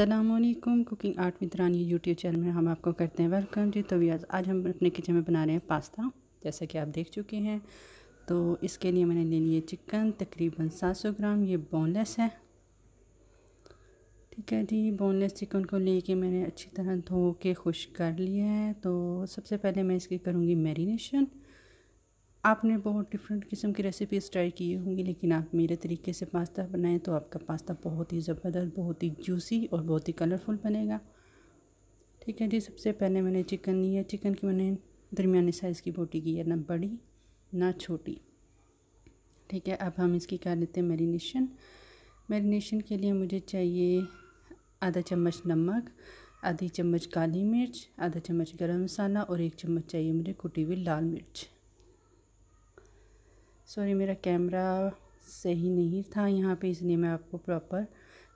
Aslam cooking art with Rani YouTube channel में हम आपको करते हैं वेलकम जी तो व्याज आज हम अपने किचन में बना रहे हैं पास्ता जैसा कि आप देख चुके हैं तो इसके लिए मैंने ले लिए चिकन तकरीबन 700 ग्राम ये बोनलेस है ठीक है जी बोनलेस चिकन को लेके मैंने अच्छी तरह धो के खुश कर लिया है तो सबसे पहले मैं इसकी करूँगी मैरिनेशन आपने बहुत डिफरेंट किस्म की रेसिपीज़ ट्राई की होंगी लेकिन आप मेरे तरीके से पास्ता बनाएं तो आपका पास्ता बहुत ही ज़बरदस्त बहुत ही जूसी और बहुत ही कलरफुल बनेगा ठीक है जी सबसे पहले मैंने चिकन लिया चिकन की मैंने दरमिया साइज़ की बोटी की है ना बड़ी ना छोटी ठीक है अब हम इसकी कर लेते हैं मेरीनेशन मैरिनेशन के लिए मुझे चाहिए आधा चम्मच नमक आधी चम्मच काली मिर्च आधा चम्मच गरम मसाला और एक चम्मच चाहिए मुझे कुटी हुई लाल मिर्च सॉरी मेरा कैमरा सही नहीं था यहाँ पे इसलिए मैं आपको प्रॉपर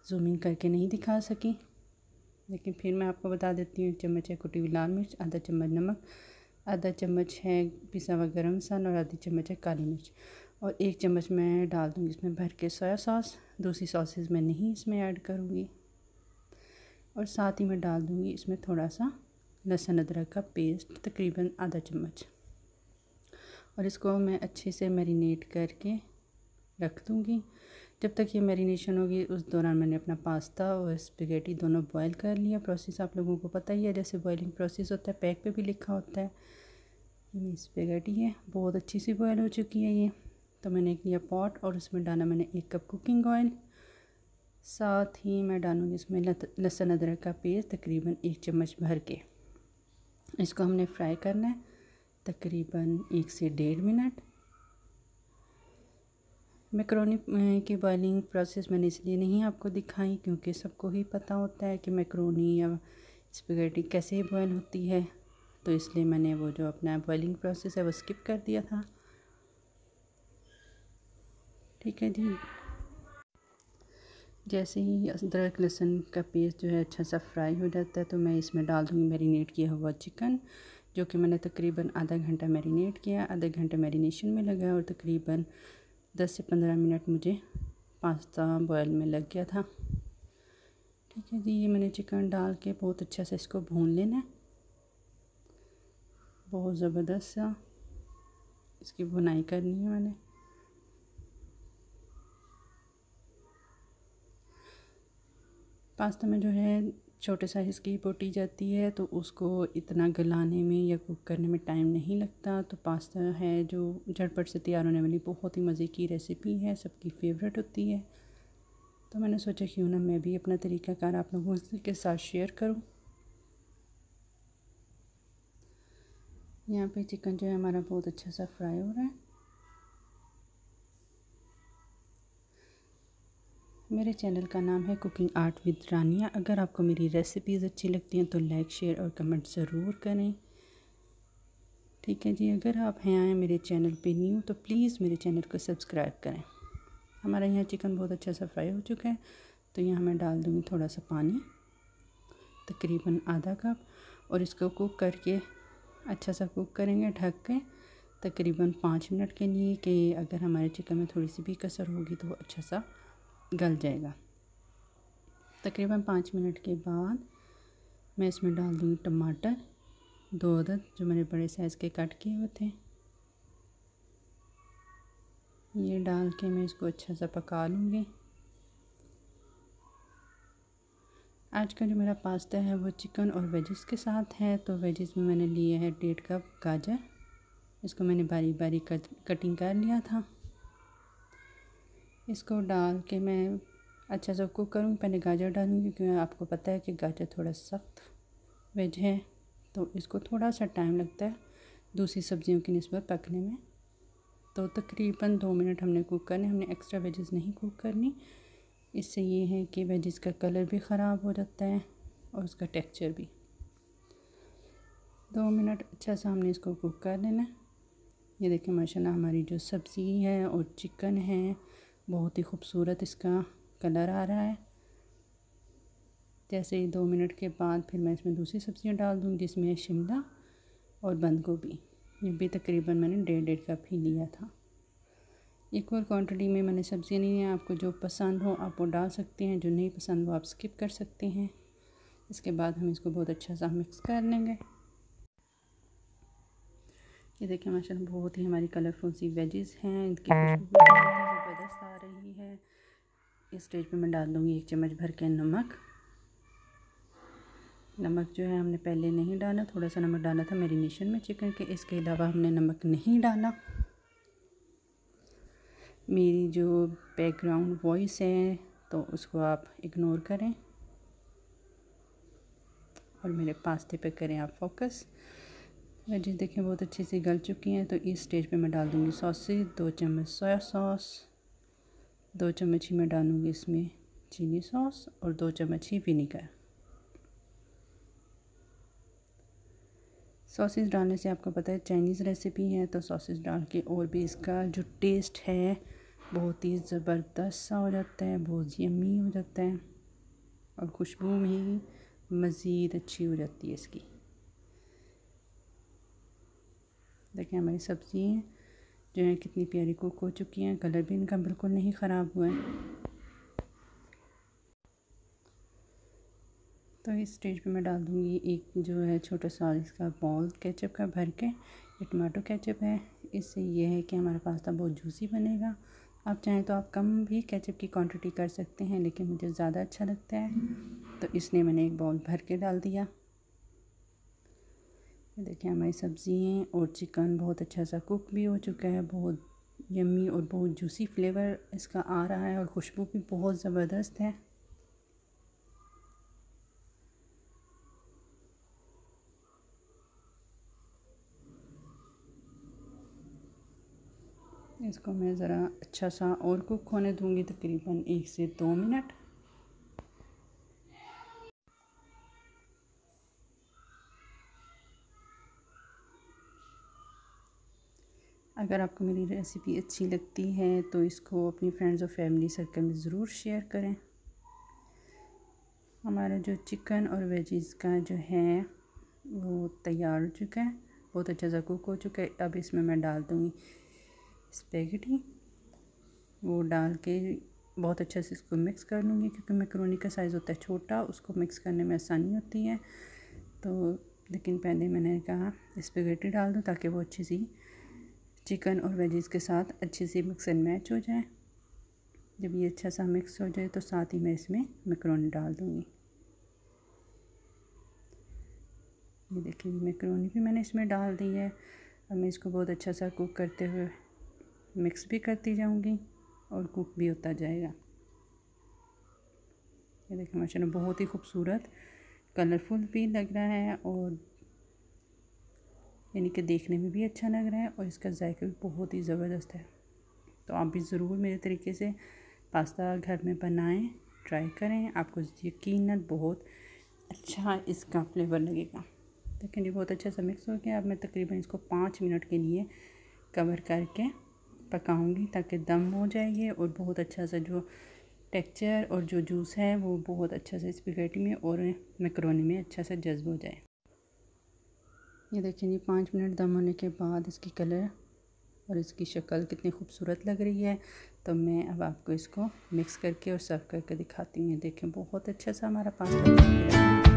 जूमिंग करके नहीं दिखा सकी लेकिन फिर मैं आपको बता देती हूँ एक चम्मच है कुटी हुई लाल मिर्च आधा चम्मच नमक आधा चम्मच है पिसा हुआ गर्म मसाला और आधी चम्मच है काली मिर्च और एक चम्मच मैं डाल दूँगी इसमें भर के सोया सॉस दूसरी सॉसेज मैं नहीं इसमें ऐड करूँगी और साथ ही मैं डाल दूँगी इसमें थोड़ा सा लहसुन अदरक का पेस्ट तकरीबन आधा चम्मच और इसको मैं अच्छे से मैरिनेट करके रख दूँगी जब तक ये मैरिनेशन होगी उस दौरान मैंने अपना पास्ता और स्पेगेटी दोनों बॉईल कर लिया प्रोसेस आप लोगों को पता ही है जैसे बॉइलिंग प्रोसेस होता है पैक पे भी लिखा होता है ये स्पेगेटी है बहुत अच्छी सी बॉयल हो चुकी है ये तो मैंने एक लिया पॉट और उसमें डाला मैंने एक कप कुकिंग ऑयल साथ ही मैं डालूँगी इसमें लहसुन अदरक का पेस्ट तकरीबन एक चम्मच भर के इसको हमने फ्राई करना है तकरीबन एक से डेढ़ मिनट मैक्रोनी की बॉइलिंग प्रोसेस मैंने इसलिए नहीं आपको दिखाई क्योंकि सबको ही पता होता है कि मैक्रोनी या स्पेगेटी कैसे बॉयल होती है तो इसलिए मैंने वो जो अपना बॉइलिंग प्रोसेस है वो स्किप कर दिया था ठीक है जी जैसे ही अदरक लहसुन का पेस्ट जो है अच्छा सा फ्राई हो जाता है तो मैं इसमें डाल दूँगी मेरीनेट किया हुआ चिकन जो कि मैंने तकरीबन आधा घंटा मैरिनेट किया आधा घंटा मैरिनेशन में लगा और तकरीबन 10 से 15 मिनट मुझे पास्ता बॉयल में लग गया था ठीक है जी ये मैंने चिकन डाल के बहुत अच्छा से इसको भून लेना बहुत ज़बरदस्त सा इसकी बुनाई करनी है मैंने पास्ता में जो है छोटे साइज़ की बोटी जाती है तो उसको इतना गलाने में या कुक करने में टाइम नहीं लगता तो पास्ता है जो झटपट से तैयार होने वाली बहुत ही मज़े की रेसिपी है सबकी फेवरेट होती है तो मैंने सोचा क्यों ना मैं भी अपना तरीकाकार आप लोगों के साथ शेयर करूँ यहाँ पे चिकन जो है हमारा बहुत अच्छा सा फ्राई हो रहा है मेरे चैनल का नाम है कुकिंग आर्ट विद रानिया अगर आपको मेरी रेसिपीज़ अच्छी लगती हैं तो लाइक शेयर और कमेंट ज़रूर करें ठीक है जी अगर आप हैं आए मेरे चैनल पे न्यू तो प्लीज़ मेरे चैनल को सब्सक्राइब करें हमारा यहाँ चिकन बहुत अच्छा सा फ्राई हो चुका है तो यहाँ मैं डाल दूँगी थोड़ा सा पानी तकरीबन आधा कप और इसको कुक करके अच्छा सा कुक करेंगे ढक के तकरीबन पाँच मिनट के लिए कि अगर हमारे चिकन में थोड़ी सी भी कसर होगी तो अच्छा सा गल जाएगा तकरीबन पाँच मिनट के बाद मैं इसमें डाल दूँगी टमाटर दो अदद जो मैंने बड़े साइज़ के कट किए हुए थे ये डाल के मैं इसको अच्छा सा पका लूँगी आज का जो मेरा पास्ता है वो चिकन और वेजेस के साथ है तो वेजेस में मैंने लिए है डेढ़ कप गाजर इसको मैंने बारी बारी कट कटिंग कर लिया था इसको डाल के मैं अच्छा सा कुक करूँगी पहले गाजर डालूँगी क्योंकि आपको पता है कि गाजर थोड़ा सख्त वेज है तो इसको थोड़ा सा टाइम लगता है दूसरी सब्ज़ियों की नस्बत पकने में तो तकरीबन दो मिनट हमने कुक करने हमने एक्स्ट्रा वेजेस नहीं कुक करनी इससे ये है कि वेजेस का कलर भी ख़राब हो जाता है और उसका टेक्सचर भी दो मिनट अच्छा सा हमने इसको कुक कर लेना ये देखिए माशाल्लाह हमारी जो सब्ज़ी है और चिकन है बहुत ही खूबसूरत इसका कलर आ रहा है जैसे ही दो मिनट के बाद फिर मैं इसमें दूसरी सब्ज़ियाँ डाल दूँगी जिसमें शिमला और बंद गोभी ये भी तकरीबन मैंने डेढ़ डेढ़ कप ही लिया था इक्वल क्वांटिटी में मैंने सब्ज़ियाँ ली हैं आपको जो पसंद हो आप वो डाल सकते हैं जो नहीं पसंद वो आप स्किप कर सकते हैं इसके बाद हम इसको बहुत अच्छा सा मिक्स कर लेंगे ये देखिए माशा बहुत ही हमारी कलरफुल सी वेजेज़ हैं इनकी हाँ। ज़बरदस्त आ रही है इस स्टेज पे मैं डाल दूँगी एक चम्मच भर के नमक नमक जो है हमने पहले नहीं डाला थोड़ा सा नमक डाला था मेरीनेशन में चिकन के इसके अलावा हमने नमक नहीं डाला मेरी जो बैकग्राउंड वॉइस है तो उसको आप इग्नोर करें और मेरे पास्ते पे करें आप फोकस वेजेस देखें बहुत अच्छे से गल चुकी हैं तो इस स्टेज पे मैं डाल दूँगी सॉसेज दो चम्मच सोया सॉस दो चम्मच ही मैं डालूँगी इसमें चीनी सॉस और दो चम्मच ही विनीगर सॉसेस डालने से आपको पता है चाइनीज़ रेसिपी है तो सॉसेस डाल के और भी इसका जो टेस्ट है बहुत ही ज़बरदस्त सा हो जाता है बहुत यमी हो जाता है और खुशबू में मज़ीद अच्छी हो जाती है इसकी देखिए हमारी सब्ज़ी जो है कितनी प्यारी कुक हो चुकी हैं कलर भी इनका बिल्कुल नहीं ख़राब हुआ है तो इस स्टेज पे मैं डाल दूँगी एक जो है छोटा सा इसका बॉल केचप का भर के ये टमाटो केचप है इससे ये है कि हमारा पास्ता बहुत जूसी बनेगा आप चाहें तो आप कम भी केचप की क्वांटिटी कर सकते हैं लेकिन मुझे ज़्यादा अच्छा लगता है तो इसलिए मैंने एक बॉल भर के डाल दिया ये देखिए हमारी सब्ज़ियाँ और चिकन बहुत अच्छा सा कुक भी हो चुका है बहुत यमी और बहुत जूसी फ्लेवर इसका आ रहा है और खुशबू भी बहुत ज़बरदस्त है इसको मैं ज़रा अच्छा सा और कुक होने दूंगी तकरीबन एक से दो मिनट अगर आपको मेरी रेसिपी अच्छी लगती है तो इसको अपनी फ्रेंड्स और फैमिली सर्कल में ज़रूर शेयर करें हमारा जो चिकन और वेजेस का जो है वो तैयार हो चुका है बहुत अच्छा सा कुक हो चुका है अब इसमें मैं डाल दूँगी स्पेगेटी वो डाल के बहुत अच्छे से इसको मिक्स कर लूँगी क्योंकि मैक्रोनी का साइज़ होता है छोटा उसको मिक्स करने में आसानी होती है तो लेकिन पहले मैंने कहा स्पेगेटी डाल दूँ ताकि वो अच्छी सी चिकन और वेजेस के साथ अच्छे से मिक्स एंड मैच हो जाए जब ये अच्छा सा मिक्स हो जाए तो साथ ही मैं इसमें मैक्रोनी डाल दूँगी ये देखिए मैक्रोनी भी मैंने इसमें डाल दी है अब मैं इसको बहुत अच्छा सा कुक करते हुए मिक्स भी करती जाऊँगी और कुक भी होता जाएगा ये देखिए माशाल्लाह बहुत ही खूबसूरत कलरफुल भी लग रहा है और यानी कि देखने में भी अच्छा लग रहा है और इसका जायका भी बहुत ही ज़बरदस्त है तो आप भी ज़रूर मेरे तरीके से पास्ता घर में बनाएं ट्राई करें आपको यकीन बहुत अच्छा इसका फ्लेवर लगेगा देखें ये बहुत अच्छा सा मिक्स हो गया अब मैं तकरीबन इसको पाँच मिनट के लिए कवर करके पकाऊंगी ताकि दम हो जाएगी और बहुत अच्छा सा जो टेक्चर और जो जूस है वो बहुत अच्छा से स्पिगेटी में और मैक्रोनी में अच्छा सा जज्ब हो जाए ये देखें जी पाँच मिनट दम होने के बाद इसकी कलर और इसकी शक्ल कितनी खूबसूरत लग रही है तो मैं अब आपको इसको मिक्स करके और सर्व करके दिखाती हूँ ये देखें बहुत अच्छा सा हमारा पास्ता